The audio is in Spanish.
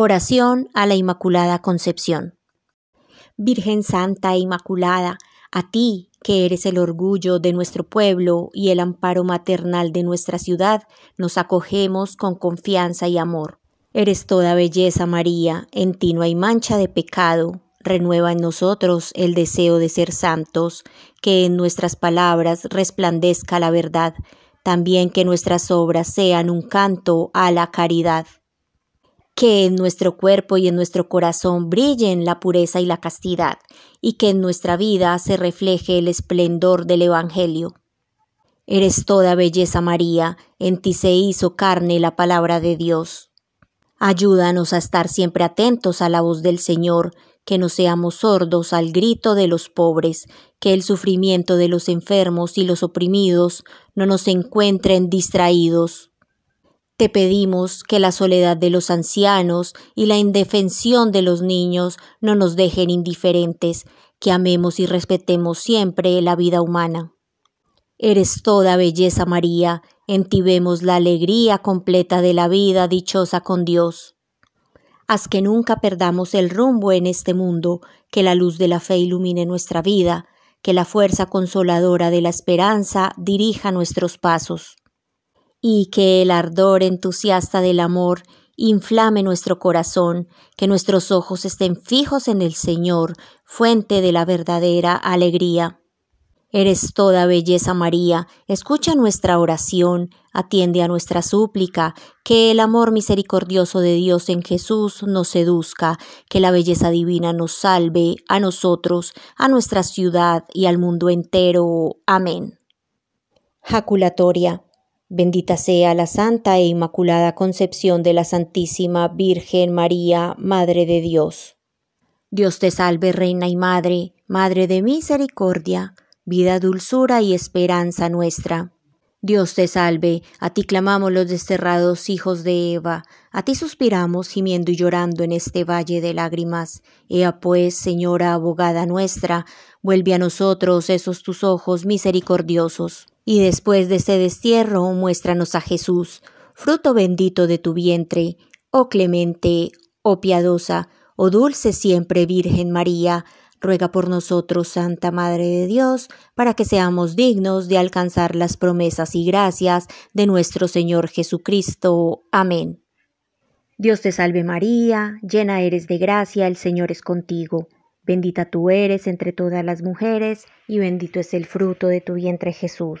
Oración a la Inmaculada Concepción. Virgen Santa e Inmaculada, a ti, que eres el orgullo de nuestro pueblo y el amparo maternal de nuestra ciudad, nos acogemos con confianza y amor. Eres toda belleza, María, en ti no hay mancha de pecado. Renueva en nosotros el deseo de ser santos, que en nuestras palabras resplandezca la verdad, también que nuestras obras sean un canto a la caridad que en nuestro cuerpo y en nuestro corazón brillen la pureza y la castidad, y que en nuestra vida se refleje el esplendor del Evangelio. Eres toda belleza María, en ti se hizo carne la palabra de Dios. Ayúdanos a estar siempre atentos a la voz del Señor, que no seamos sordos al grito de los pobres, que el sufrimiento de los enfermos y los oprimidos no nos encuentren distraídos. Te pedimos que la soledad de los ancianos y la indefensión de los niños no nos dejen indiferentes, que amemos y respetemos siempre la vida humana. Eres toda belleza, María, en ti vemos la alegría completa de la vida dichosa con Dios. Haz que nunca perdamos el rumbo en este mundo, que la luz de la fe ilumine nuestra vida, que la fuerza consoladora de la esperanza dirija nuestros pasos y que el ardor entusiasta del amor inflame nuestro corazón, que nuestros ojos estén fijos en el Señor, fuente de la verdadera alegría. Eres toda belleza María, escucha nuestra oración, atiende a nuestra súplica, que el amor misericordioso de Dios en Jesús nos seduzca, que la belleza divina nos salve, a nosotros, a nuestra ciudad y al mundo entero. Amén. Jaculatoria. Bendita sea la Santa e Inmaculada Concepción de la Santísima Virgen María, Madre de Dios. Dios te salve, Reina y Madre, Madre de Misericordia, vida, dulzura y esperanza nuestra. Dios te salve, a ti clamamos los desterrados hijos de Eva, a ti suspiramos gimiendo y llorando en este valle de lágrimas. Ea pues, Señora abogada nuestra, vuelve a nosotros esos tus ojos misericordiosos y después de este destierro muéstranos a Jesús, fruto bendito de tu vientre, oh clemente, oh piadosa, oh dulce siempre Virgen María, ruega por nosotros, Santa Madre de Dios, para que seamos dignos de alcanzar las promesas y gracias de nuestro Señor Jesucristo. Amén. Dios te salve María, llena eres de gracia, el Señor es contigo. Bendita tú eres entre todas las mujeres, y bendito es el fruto de tu vientre Jesús.